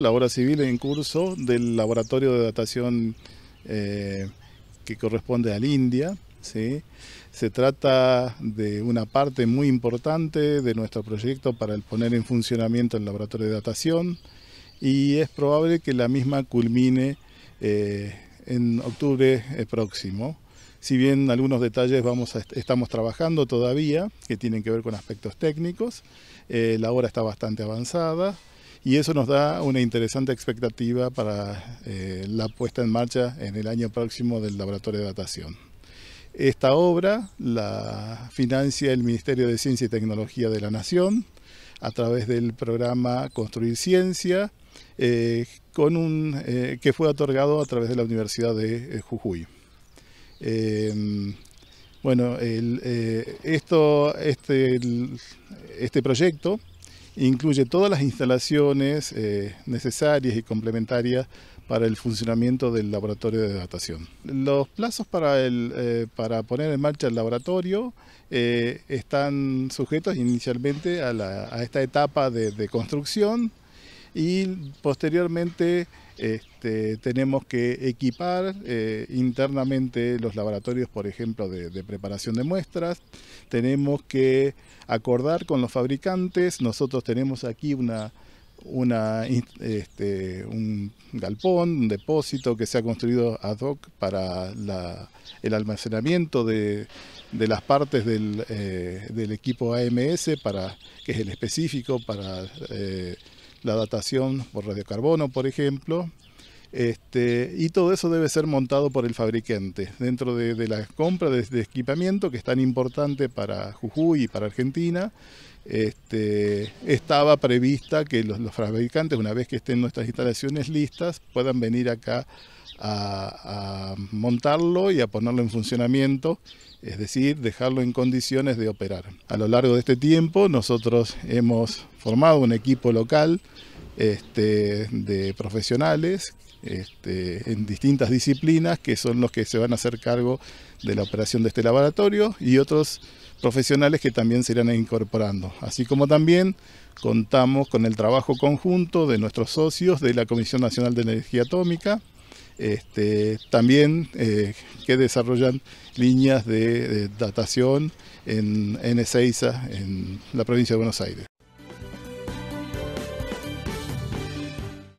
la obra civil en curso del laboratorio de datación eh, que corresponde al India. Se trata de una parte muy importante de nuestro proyecto para el poner en funcionamiento el laboratorio de datación y es probable que la misma culmine eh, en octubre eh, próximo. Si bien algunos detalles vamos estamos trabajando todavía, que tienen que ver con aspectos técnicos, la obra está bastante avanzada, y eso nos da una interesante expectativa para eh, la puesta en marcha en el año próximo del laboratorio de datación. Esta obra la financia el Ministerio de Ciencia y Tecnología de la Nación a través del programa Construir Ciencia, eh, con un, eh, que fue otorgado a través de la Universidad de Jujuy. Em, bueno, esto, este, este proyecto incluye todas las instalaciones eh, necesarias y complementarias para el funcionamiento del laboratorio de datación. Los plazos para, el, eh, para poner en marcha el laboratorio eh, están sujetos inicialmente a, esta etapa de construcción y posteriormente este, tenemos que equipar eh, internamente los laboratorios, por ejemplo, de, preparación de muestras. Tenemos que acordar con los fabricantes. Nosotros tenemos aquí una, este, un galpón, un depósito que se ha construido ad hoc para el almacenamiento de, las partes del, eh, equipo AMS, para, que es el específico para... Eh, la datación por radiocarbono, por ejemplo. Este, y todo eso debe ser montado por el fabricante dentro de, la compra de, equipamiento que es tan importante para Jujuy y para Argentina. Este, estaba prevista que los, los fabricantes, una vez que estén nuestras instalaciones listas, puedan venir acá a, montarlo y a ponerlo en funcionamiento, es decir, dejarlo en condiciones de operar. A lo largo de este tiempo nosotros hemos formado un equipo local este, de profesionales este, en distintas disciplinas que son los que se van a hacer cargo de la operación de este laboratorio y otros profesionales que también se irán incorporando. Así como también contamos con el trabajo conjunto de nuestros socios de la Comisión Nacional de Energía Atómica, este, también eh, que desarrollan líneas de, datación en, en Ezeiza, en la provincia de Buenos Aires.